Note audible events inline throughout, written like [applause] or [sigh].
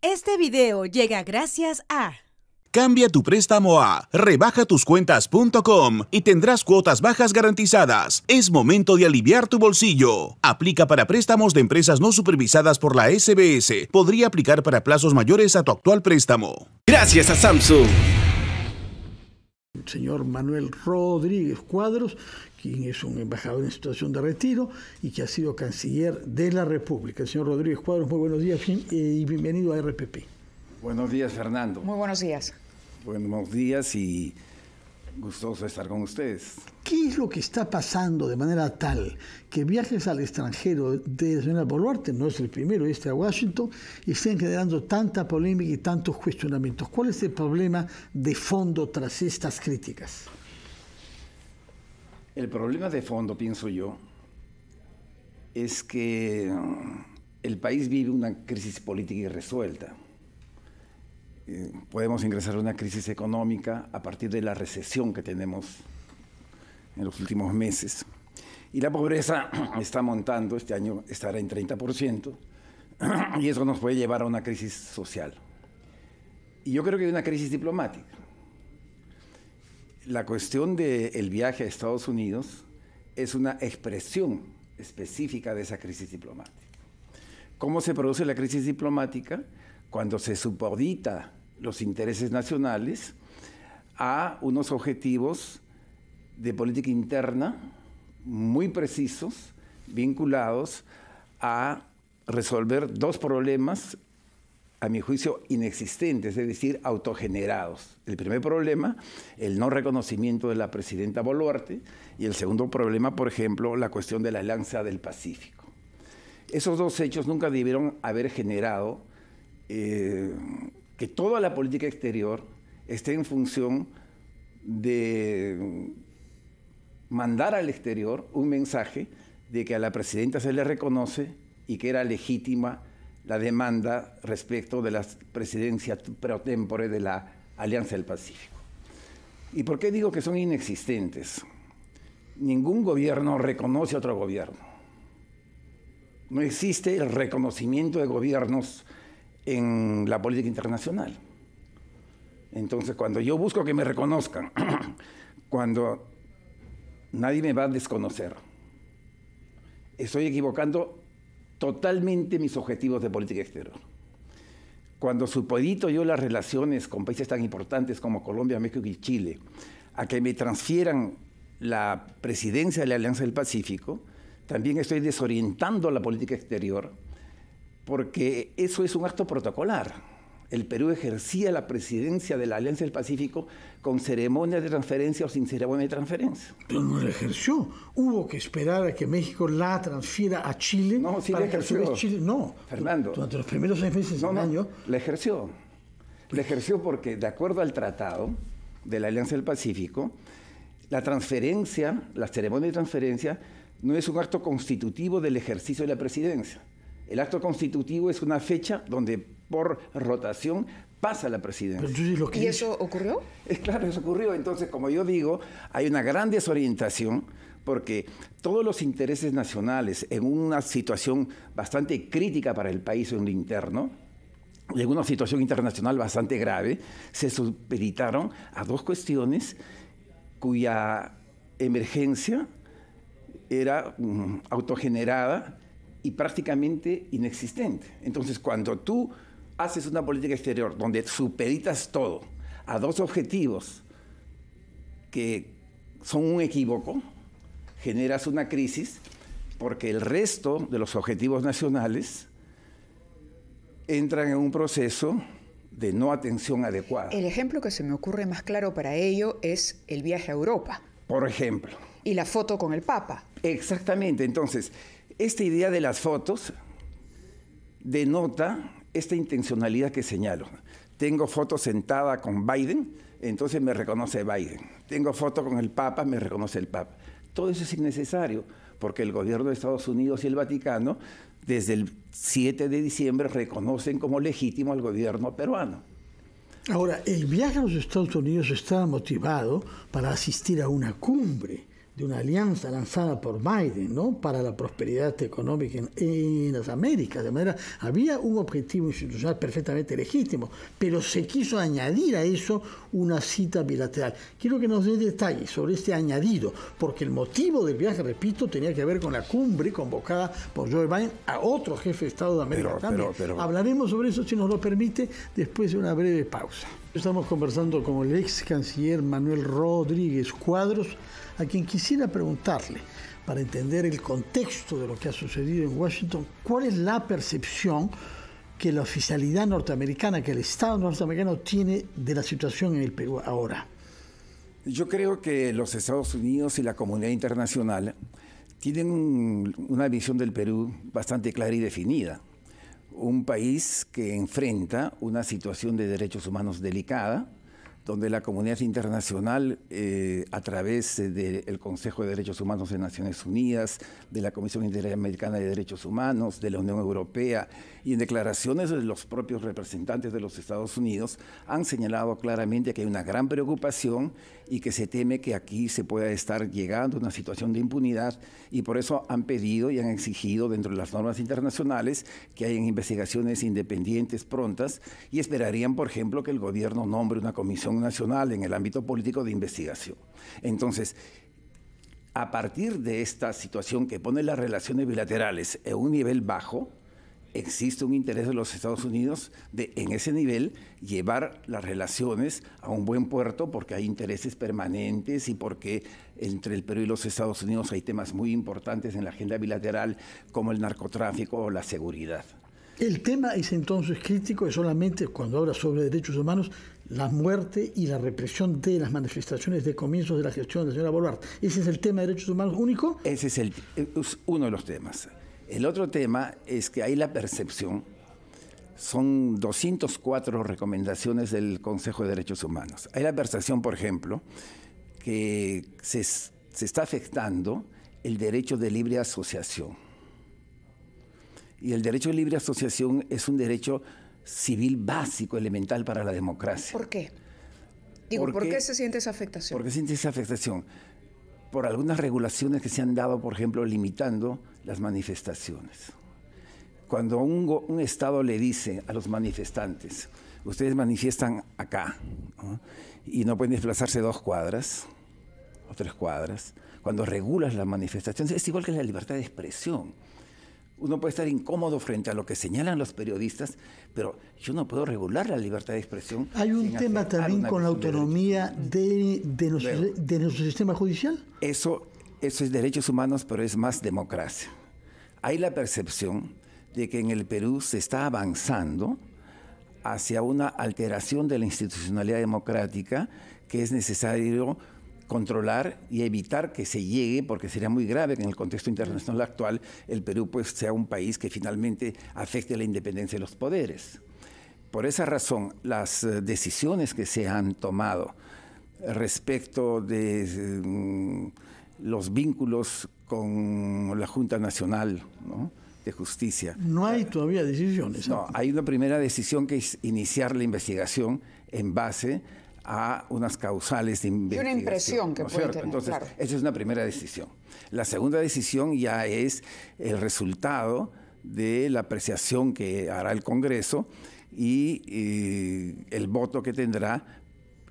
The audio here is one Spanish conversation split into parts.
Este video llega gracias a... Cambia tu préstamo a rebajatuscuentas.com y tendrás cuotas bajas garantizadas. Es momento de aliviar tu bolsillo. Aplica para préstamos de empresas no supervisadas por la SBS. Podría aplicar para plazos mayores a tu actual préstamo. Gracias a Samsung señor Manuel Rodríguez Cuadros, quien es un embajador en situación de retiro y que ha sido canciller de la República. señor Rodríguez Cuadros, muy buenos días eh, y bienvenido a RPP. Buenos días, Fernando. Muy buenos días. Buenos días y gustoso estar con ustedes. ¿Qué es lo que está pasando de manera tal que viajes al extranjero de señora Boluarte, no es el primero, este a Washington, y estén generando tanta polémica y tantos cuestionamientos? ¿Cuál es el problema de fondo tras estas críticas? El problema de fondo, pienso yo, es que um, el país vive una crisis política irresuelta podemos ingresar a una crisis económica a partir de la recesión que tenemos en los últimos meses. Y la pobreza [clears throat] está montando, este año estará en 30%, [clears throat] y eso nos puede llevar a una crisis social. Y yo creo que hay una crisis diplomática. La cuestión del viaje a Estados Unidos es una expresión específica de esa crisis diplomática. ¿Cómo se produce la crisis diplomática? Cuando se supodita los intereses nacionales a unos objetivos de política interna muy precisos, vinculados a resolver dos problemas, a mi juicio, inexistentes, es decir, autogenerados. El primer problema, el no reconocimiento de la presidenta Boluarte, y el segundo problema, por ejemplo, la cuestión de la alianza del Pacífico. Esos dos hechos nunca debieron haber generado eh, que toda la política exterior esté en función de mandar al exterior un mensaje de que a la presidenta se le reconoce y que era legítima la demanda respecto de la presidencia pro tempore de la Alianza del Pacífico. ¿Y por qué digo que son inexistentes? Ningún gobierno reconoce a otro gobierno. No existe el reconocimiento de gobiernos en la política internacional. Entonces, cuando yo busco que me reconozcan, [clears throat] cuando nadie me va a desconocer, estoy equivocando totalmente mis objetivos de política exterior. Cuando supedito yo las relaciones con países tan importantes como Colombia, México y Chile a que me transfieran la presidencia de la Alianza del Pacífico, también estoy desorientando la política exterior porque eso es un acto protocolar el Perú ejercía la presidencia de la Alianza del Pacífico con ceremonia de transferencia o sin ceremonia de transferencia. Pero no la ejerció. Hubo que esperar a que México la transfiera a Chile. No, sí la ejerció. Chile. No, Fernando. Durante los primeros seis meses no, no, año. La ejerció. La ejerció porque, de acuerdo al tratado de la Alianza del Pacífico, la transferencia, la ceremonia de transferencia, no es un acto constitutivo del ejercicio de la presidencia el acto constitutivo es una fecha donde por rotación pasa la presidencia. ¿Y eso ocurrió? Es claro, eso ocurrió. Entonces, como yo digo, hay una gran desorientación porque todos los intereses nacionales en una situación bastante crítica para el país en lo interno, y en una situación internacional bastante grave, se supeditaron a dos cuestiones cuya emergencia era mm, autogenerada prácticamente inexistente. Entonces, cuando tú haces una política exterior donde supeditas todo a dos objetivos que son un equívoco, generas una crisis porque el resto de los objetivos nacionales entran en un proceso de no atención adecuada. El ejemplo que se me ocurre más claro para ello es el viaje a Europa. Por ejemplo. Y la foto con el Papa. Exactamente, entonces, esta idea de las fotos denota esta intencionalidad que señalo. Tengo foto sentada con Biden, entonces me reconoce Biden. Tengo foto con el Papa, me reconoce el Papa. Todo eso es innecesario, porque el gobierno de Estados Unidos y el Vaticano, desde el 7 de diciembre, reconocen como legítimo al gobierno peruano. Ahora, el viaje a los Estados Unidos estaba motivado para asistir a una cumbre de una alianza lanzada por Biden ¿no? para la prosperidad económica en, las Américas. De manera, había un objetivo institucional perfectamente legítimo, pero se quiso añadir a eso una cita bilateral. Quiero que nos dé detalles sobre este añadido, porque el motivo del viaje, repito, tenía que ver con la cumbre convocada por Joe Biden a otro jefe de Estado de América. Pero, Hablaremos sobre eso, si nos lo permite, después de una breve pausa. Estamos conversando con el ex canciller Manuel Rodríguez Cuadros, a quien quisiera preguntarle, para entender el contexto de lo que ha sucedido en Washington, cuál es la percepción que la oficialidad norteamericana, que el Estado norteamericano tiene de la situación en el Perú ahora. Yo creo que los Estados Unidos y la comunidad internacional tienen una visión del Perú bastante clara y definida un país que enfrenta una situación de derechos humanos delicada, donde la comunidad internacional, eh, a través eh, del Consejo de Derechos Humanos de Naciones Unidas, de la Comisión Interamericana de Derechos Humanos, de la Unión Europea y en declaraciones de los propios representantes de los Estados Unidos, han señalado claramente que hay una gran preocupación y que se teme que aquí se pueda estar llegando a una situación de impunidad y por eso han pedido y han exigido dentro de las normas internacionales que hayan investigaciones independientes prontas y esperarían, por ejemplo, que el gobierno nombre una comisión Nacional en el ámbito político de investigación. Entonces, a partir de esta situación que pone las relaciones bilaterales en un nivel bajo, existe un interés de los Estados Unidos de, en ese nivel, llevar las relaciones a un buen puerto porque hay intereses permanentes y porque entre el Perú y los Estados Unidos hay temas muy importantes en la agenda bilateral como el narcotráfico o la seguridad. El tema es entonces crítico es solamente cuando habla sobre derechos humanos la muerte y la represión de las manifestaciones de comienzos de la gestión de la señora Boluarte. ¿Ese es el tema de derechos humanos único? Ese es, el, uno de los temas. El otro tema es que hay la percepción, son 204 recomendaciones del Consejo de Derechos Humanos. Hay la percepción, por ejemplo, que se, se está afectando el derecho de libre asociación. Y el derecho de libre asociación es un derecho civil básico, elemental para la democracia. ¿Por qué? Digo, ¿por, qué, se siente esa afectación? ¿Por qué se siente esa afectación? Por algunas regulaciones que se han dado, por ejemplo, limitando las manifestaciones. Cuando un, Estado le dice a los manifestantes, ustedes manifiestan acá y no pueden desplazarse dos cuadras o tres cuadras, cuando regulas las manifestaciones, es igual que la libertad de expresión uno puede estar incómodo frente a lo que señalan los periodistas, pero yo no puedo regular la libertad de expresión. Hay un tema también con la autonomía de, nuestro, sistema judicial. Eso, eso es derechos humanos, pero es más democracia. Hay la percepción de que en el Perú se está avanzando hacia una alteración de la institucionalidad democrática que es necesario controlar y evitar que se llegue, porque sería muy grave que en el contexto internacional actual el Perú pues, sea un país que finalmente afecte la independencia de los poderes. Por esa razón, las eh, decisiones que se han tomado respecto de mm, los vínculos con la Junta Nacional de Justicia. No hay todavía decisiones. ¿eh? No, hay una primera decisión que es iniciar la investigación en base a unas causales de inversión. Y una impresión que puede tener, Entonces, esa es una primera decisión. La segunda decisión ya es el resultado de la apreciación que hará el Congreso y, el voto que tendrá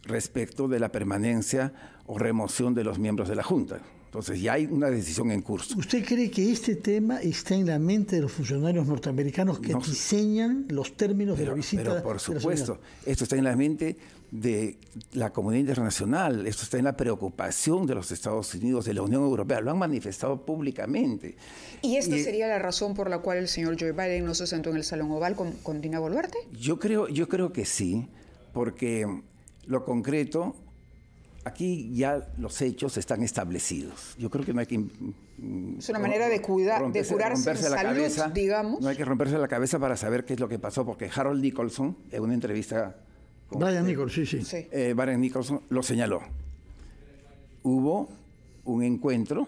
respecto de la permanencia o remoción de los miembros de la Junta. Entonces ya hay una decisión en curso. ¿Usted cree que este tema está en la mente de los funcionarios norteamericanos que diseñan los términos de la visita? Pero por supuesto, esto está en la mente de la comunidad internacional, esto está en la preocupación de los Estados Unidos, de la Unión Europea, lo han manifestado públicamente. ¿Y esta eh, sería la razón por la cual el señor Joe Biden no se sentó en el Salón Oval con, con Dina Boluarte? Yo creo, yo creo que sí, porque lo concreto, aquí ya los hechos están establecidos. Yo creo que no hay que... Mm, es una manera de, cuidar, de curarse en salud, cabeza. digamos. No hay que romperse la cabeza para saber qué es lo que pasó, porque Harold Nicholson, en una entrevista Brian eh, sí, sí. Eh, Nicholson lo señaló. Hubo un encuentro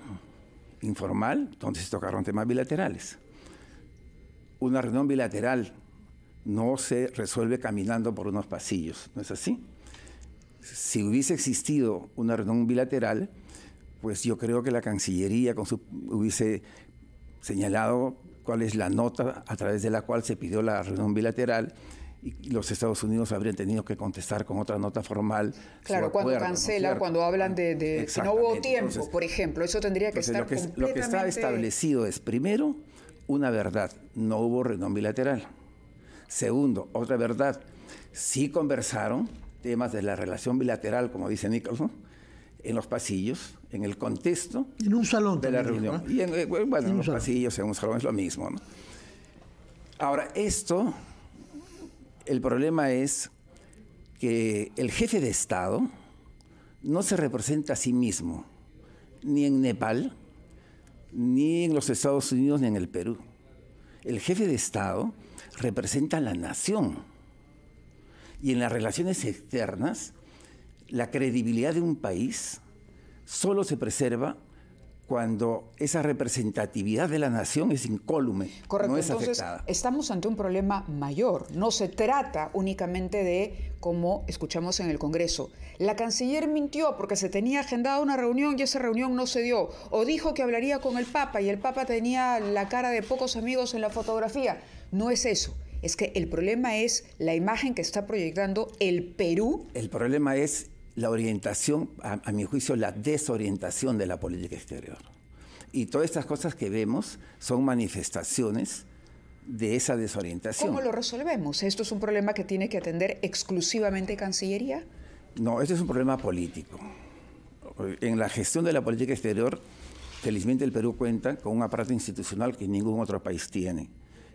informal donde se tocaron temas bilaterales. Una reunión bilateral no se resuelve caminando por unos pasillos, ¿no es así? Si hubiese existido una reunión bilateral, pues yo creo que la Cancillería con su, hubiese señalado cuál es la nota a través de la cual se pidió la reunión bilateral y los Estados Unidos habrían tenido que contestar con otra nota formal. Claro, cuando cancela cuando hablan de, Si no hubo tiempo, por ejemplo, eso tendría que estar lo que, lo que está establecido es, primero, una verdad, no hubo reunión bilateral. Segundo, otra verdad, sí conversaron temas de la relación bilateral, como dice Nicholson, en los pasillos, en el contexto... En un salón de la reunión. Y eh, bueno, en, los pasillos, en un salón es lo mismo. Ahora, esto el problema es que el jefe de Estado no se representa a sí mismo, ni en Nepal, ni en los Estados Unidos, ni en el Perú. El jefe de Estado representa a la nación. Y en las relaciones externas, la credibilidad de un país solo se preserva cuando esa representatividad de la nación es incólume, no es entonces, Estamos ante un problema mayor. No se trata únicamente de, como escuchamos en el Congreso, la canciller mintió porque se tenía agendada una reunión y esa reunión no se dio, o dijo que hablaría con el Papa y el Papa tenía la cara de pocos amigos en la fotografía. No es eso. Es que el problema es la imagen que está proyectando el Perú. El problema es la orientación, a, mi juicio, la desorientación de la política exterior. Y todas estas cosas que vemos son manifestaciones de esa desorientación. ¿Cómo lo resolvemos? ¿Esto es un problema que tiene que atender exclusivamente Cancillería? No, este es un problema político. En la gestión de la política exterior, felizmente el Perú cuenta con un aparato institucional que ningún otro país tiene.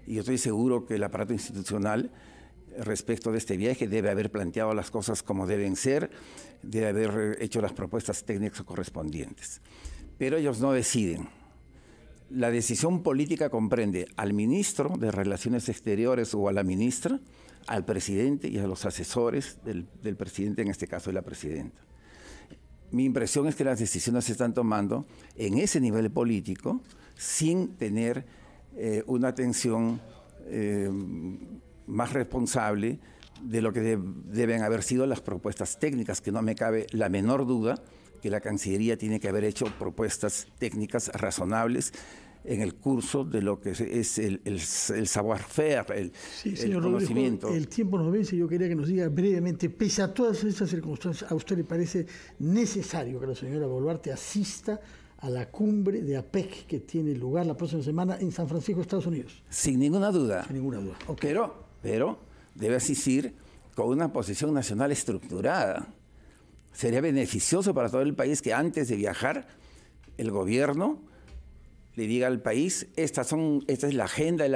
Y yo estoy seguro que el aparato institucional respecto de este viaje, debe haber planteado las cosas como deben ser, debe haber eh, hecho las propuestas técnicas correspondientes. Pero ellos no deciden. La decisión política comprende al ministro de Relaciones Exteriores o a la ministra, al presidente y a los asesores del, presidente, en este caso de la presidenta. Mi impresión es que las decisiones se están tomando en ese nivel político sin tener eh, una atención eh, más responsable de lo que deben haber sido las propuestas técnicas, que no me cabe la menor duda que la Cancillería tiene que haber hecho propuestas técnicas razonables en el curso de lo que es el, el, savoir-faire, el, sí, conocimiento. el tiempo nos vence, yo quería que nos diga brevemente, pese a todas estas circunstancias, ¿a usted le parece necesario que la señora Boluarte asista a la cumbre de APEC que tiene lugar la próxima semana en San Francisco, Estados Unidos? Sin ninguna duda. Sin ninguna duda. Pero pero debe asistir con una posición nacional estructurada. Sería beneficioso para todo el país que antes de viajar, el gobierno le diga al país, esta es la agenda de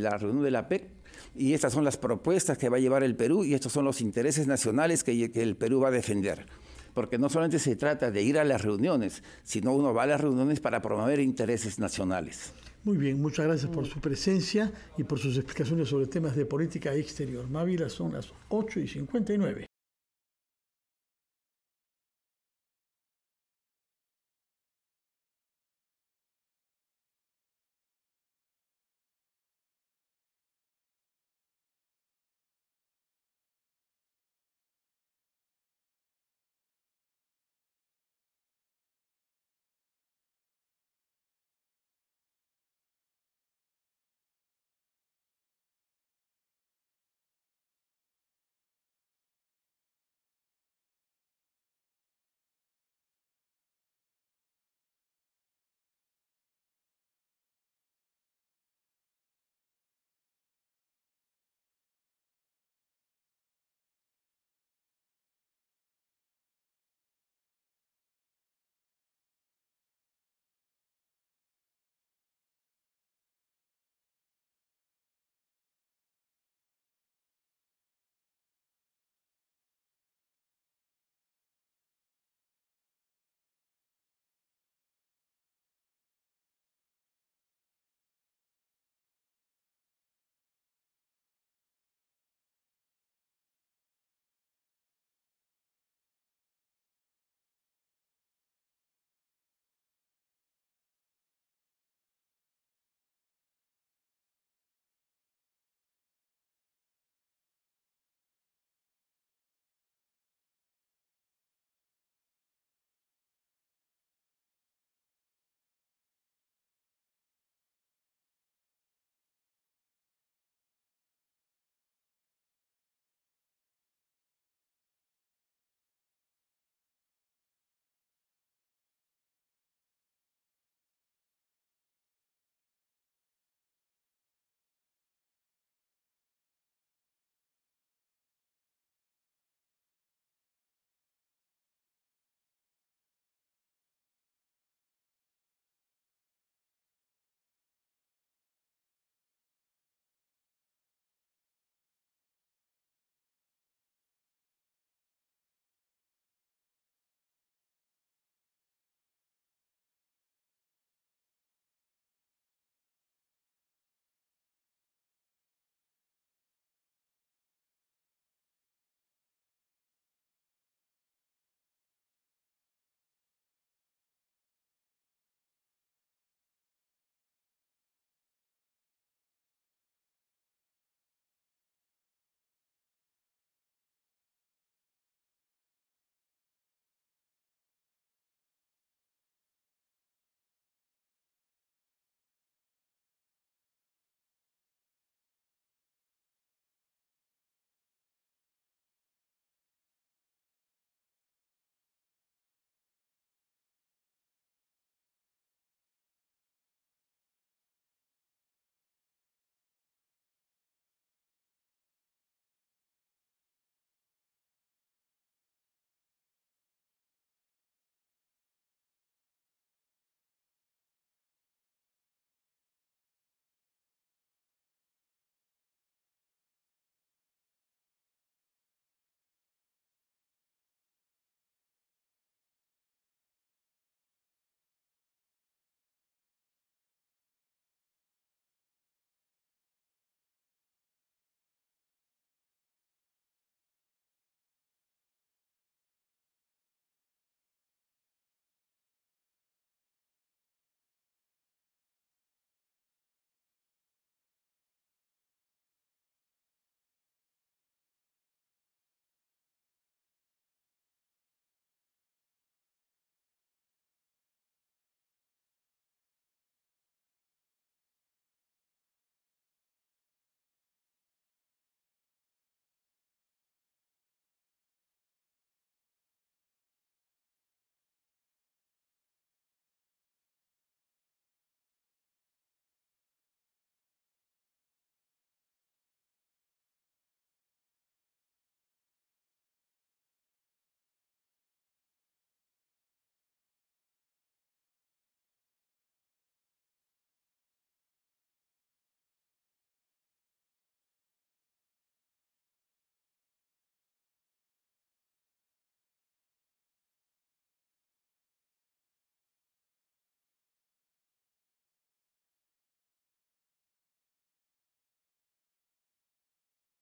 la, reunión de la PEC y estas son las propuestas que va a llevar el Perú y estos son los intereses nacionales que, que el Perú va a defender. Porque no solamente se trata de ir a las reuniones, sino uno va a las reuniones para promover intereses nacionales. Muy bien, muchas gracias por mm. su presencia y por sus explicaciones sobre temas de política exterior. Mávila son las 8 y 59.